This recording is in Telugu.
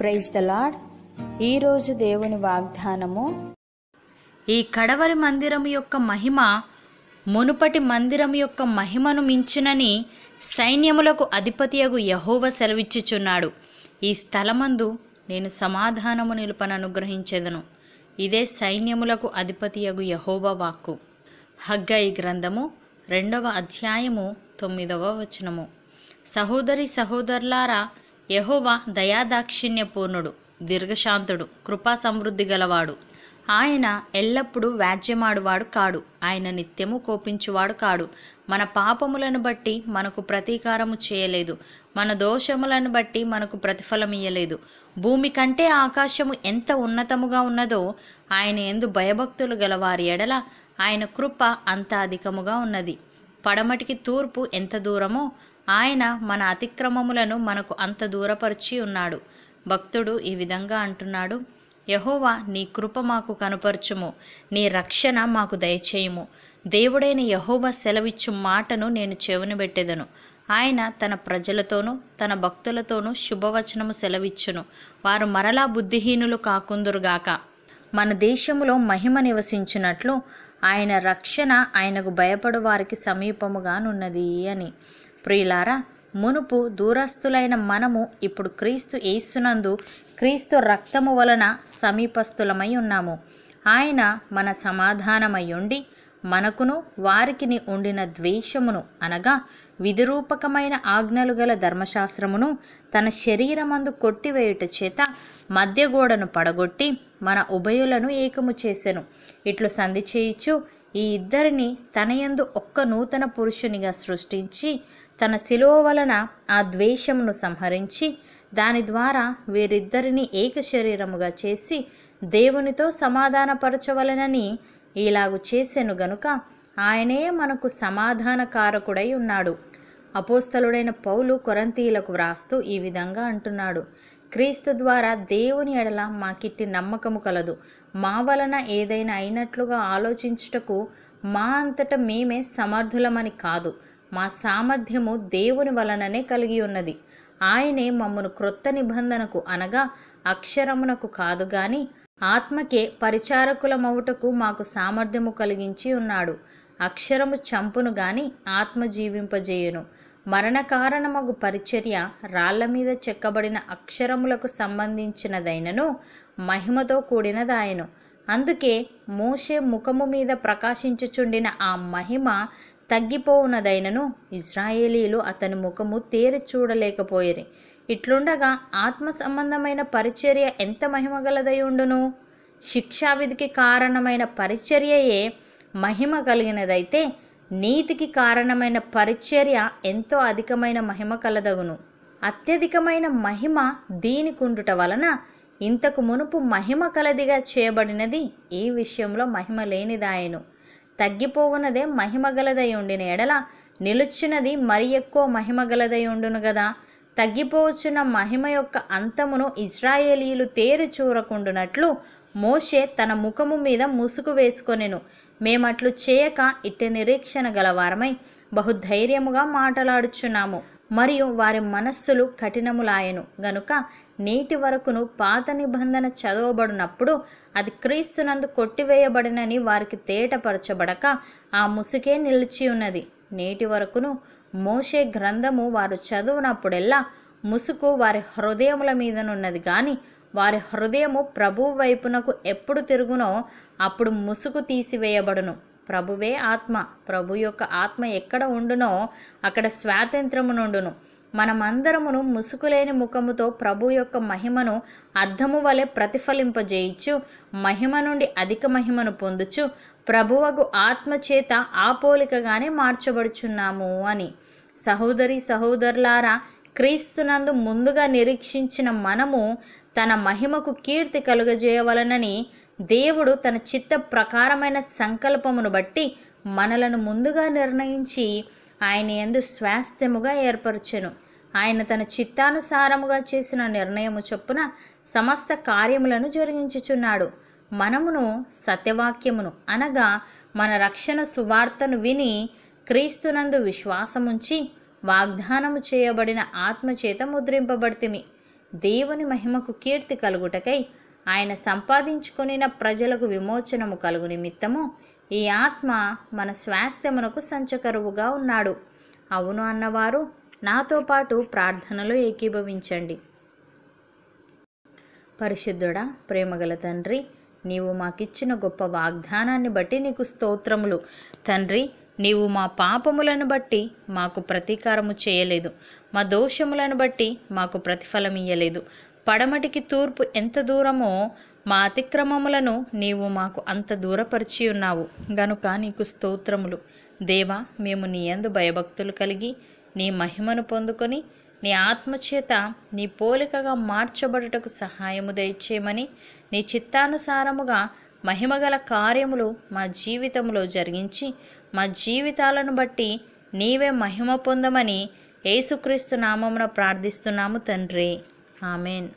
ప్రైజ్ ద లాడ్ ఈరోజు దేవుని వాగ్దానము ఈ కడవరి మందిరం యొక్క మహిమ మునుపటి మందిరం యొక్క మహిమను మించునని సైన్యములకు అధిపతియగు యహోవ సెలవిచ్చుచున్నాడు ఈ స్థలమందు నేను సమాధానము నిలుపను అనుగ్రహించేదను ఇదే సైన్యములకు అధిపతియగు యహోవ వాక్కు హగ్గయి గ్రంథము రెండవ అధ్యాయము తొమ్మిదవ వచనము సహోదరి సహోదరులారా యహోవా దయాదాక్షిణ్యపూర్ణుడు దీర్ఘశాంతుడు కృపా సమృద్ధి గలవాడు ఆయన ఎల్లప్పుడూ వ్యాజ్యమాడువాడు కాడు ఆయన నిత్యము కోపించువాడు కాడు మన పాపములను బట్టి మనకు ప్రతీకారము చేయలేదు మన దోషములను బట్టి మనకు ప్రతిఫలం ఇయ్యలేదు భూమి కంటే ఆకాశము ఎంత ఉన్నతముగా ఉన్నదో ఆయన ఎందు భయభక్తులు గలవారి ఎడల ఆయన కృప అంత అధికముగా ఉన్నది పడమటికి తూర్పు ఎంత దూరమో ఆయన మన అతిక్రమములను మనకు అంత దూరపరిచి ఉన్నాడు భక్తుడు ఈ విధంగా అంటున్నాడు యహోవా నీ కృప మాకు కనపరచుము నీ రక్షణ మాకు దయచేయుము దేవుడైన యహోవా సెలవిచ్చు మాటను నేను చెవిని ఆయన తన ప్రజలతోనూ తన భక్తులతోనూ శుభవచనము సెలవిచ్చును వారు మరలా బుద్ధిహీనులు కాకుందురుగాక మన దేశంలో మహిమ నివసించినట్లు ఆయన రక్షణ ఆయనకు భయపడు వారికి సమీపముగానున్నది అని ప్రియులారా మునుపు దూరస్తులైన మనము ఇప్పుడు క్రీస్తు ఏస్తునందు క్రీస్తు రక్తము వలన సమీపస్థులమై ఉన్నాము ఆయన మన సమాధానమై ఉండి మనకును వారికిని ఉండిన ద్వేషమును అనగా విధిరూపకమైన ఆజ్ఞలు గల ధర్మశాస్త్రమును తన శరీరమందు కొట్టివేయుట చేత మధ్యగోడను పడగొట్టి మన ఉభయులను ఏకము చేసెను ఇట్లు సంధి చేయిచు ఈ ఇద్దరిని తనయందు ఒక్క నూతన పురుషునిగా సృష్టించి తన శిలువ వలన ఆ ద్వేషమును సంహరించి దాని ద్వారా వీరిద్దరిని ఏక శరీరముగా చేసి దేవునితో సమాధానపరచవలనని ఇలాగు చేసెను గనుక ఆయనే మనకు సమాధానకారకుడై ఉన్నాడు అపోస్తలుడైన పౌలు కొరంతీలకు వ్రాస్తూ ఈ విధంగా అంటున్నాడు క్రీస్తు ద్వారా దేవుని ఎడల మాకిట్టి నమ్మకము కలదు మా వలన ఏదైనా అయినట్లుగా ఆలోచించుటకు మా అంతట మేమే సమర్థులమని కాదు మా సామర్థ్యము దేవుని వలననే కలిగి ఉన్నది ఆయనే మమ్మను క్రొత్త నిబంధనకు అనగా అక్షరమునకు కాదు కానీ ఆత్మకే పరిచారకులమవుటకు మాకు సామర్థ్యము కలిగించి ఉన్నాడు అక్షరము చంపును గాని ఆత్మ జీవింపజేయును కారణమగు పరిచర్య రాళ్ల మీద చెక్కబడిన అక్షరములకు సంబంధించినదైనను మహిమతో కూడినదాయను అందుకే మోషే ముఖము మీద ప్రకాశించుచుండిన ఆ మహిమ తగ్గిపోవునదైనను ఇజ్రాయేలీలు అతని ముఖము తేరి చూడలేకపోయిరి ఇట్లుండగా ఆత్మ సంబంధమైన పరిచర్య ఎంత మహిమగలదై ఉండును శిక్షావిధికి కారణమైన పరిచర్యయే మహిమ కలిగినదైతే నీతికి కారణమైన పరిచర్య ఎంతో అధికమైన మహిమ కలదగును అత్యధికమైన మహిమ దీనికుండుట వలన ఇంతకు మునుపు మహిమ కలదిగా చేయబడినది ఈ విషయంలో మహిమ లేనిదాయను మహిమ మహిమగలదై ఉండిన ఎడల నిలుచున్నది మరి ఎక్కువ మహిమగలదై ఉండును కదా తగ్గిపోవచ్చున్న మహిమ యొక్క అంతమును ఇజ్రాయేలీలు తేరు చూరకుండునట్లు మోషే తన ముఖము మీద ముసుగు వేసుకొనెను మేమట్లు చేయక ఇట్టి నిరీక్షణ గలవారమై బహుధైర్యముగా మాటలాడుచున్నాము మరియు వారి మనస్సులు కఠినములాయను గనుక నేటి వరకును పాత నిబంధన చదవబడినప్పుడు అది క్రీస్తునందు కొట్టివేయబడినని వారికి తేటపరచబడక ఆ ముసుకే నిలిచి ఉన్నది నేటి వరకును మోషే గ్రంథము వారు చదువునప్పుడెల్లా ముసుకు వారి హృదయముల మీదనున్నది కానీ వారి హృదయము ప్రభు వైపునకు ఎప్పుడు తిరుగునో అప్పుడు ముసుగు తీసివేయబడును ప్రభువే ఆత్మ ప్రభు యొక్క ఆత్మ ఎక్కడ ఉండునో అక్కడ స్వాతంత్రమునుండును మనమందరమును ముసుగులేని ముఖముతో ప్రభు యొక్క మహిమను అర్థము వలె ప్రతిఫలింపజేయచ్చు మహిమ నుండి అధిక మహిమను పొందుచు ప్రభువకు ఆత్మ చేత ఆ పోలికగానే మార్చబడుచున్నాము అని సహోదరి సహోదరులారా క్రీస్తునందు ముందుగా నిరీక్షించిన మనము తన మహిమకు కీర్తి కలుగజేయవలనని దేవుడు తన చిత్త ప్రకారమైన సంకల్పమును బట్టి మనలను ముందుగా నిర్ణయించి ఆయన ఎందు స్వాస్థ్యముగా ఏర్పరచెను ఆయన తన చిత్తానుసారముగా చేసిన నిర్ణయము చొప్పున సమస్త కార్యములను జరిగించుచున్నాడు మనమును సత్యవాక్యమును అనగా మన రక్షణ సువార్తను విని క్రీస్తునందు విశ్వాసముంచి వాగ్దానము చేయబడిన ఆత్మచేత ముద్రింపబడితిమి దేవుని మహిమకు కీర్తి కలుగుటకై ఆయన సంపాదించుకొనిన ప్రజలకు విమోచనము కలుగు నిమిత్తము ఈ ఆత్మ మన స్వాస్థ్యమునకు సంచకరువుగా ఉన్నాడు అవును అన్నవారు నాతో పాటు ప్రార్థనలు ఏకీభవించండి పరిశుద్ధుడా ప్రేమగల తండ్రి నీవు మాకిచ్చిన గొప్ప వాగ్దానాన్ని బట్టి నీకు స్తోత్రములు తండ్రి నీవు మా పాపములను బట్టి మాకు ప్రతీకారము చేయలేదు మా దోషములను బట్టి మాకు ప్రతిఫలం ఇయ్యలేదు పడమటికి తూర్పు ఎంత దూరమో మా అతిక్రమములను నీవు మాకు అంత దూరపరిచి ఉన్నావు గనుక నీకు స్తోత్రములు దేవా మేము నీ యందు భయభక్తులు కలిగి నీ మహిమను పొందుకొని నీ ఆత్మచేత నీ పోలికగా మార్చబడుటకు సహాయము దయచేయమని నీ చిత్తానుసారముగా మహిమగల కార్యములు మా జీవితంలో జరిగించి మా జీవితాలను బట్టి నీవే మహిమ పొందమని యేసుక్రీస్తు నామమున ప్రార్థిస్తున్నాము తండ్రి ఆమెన్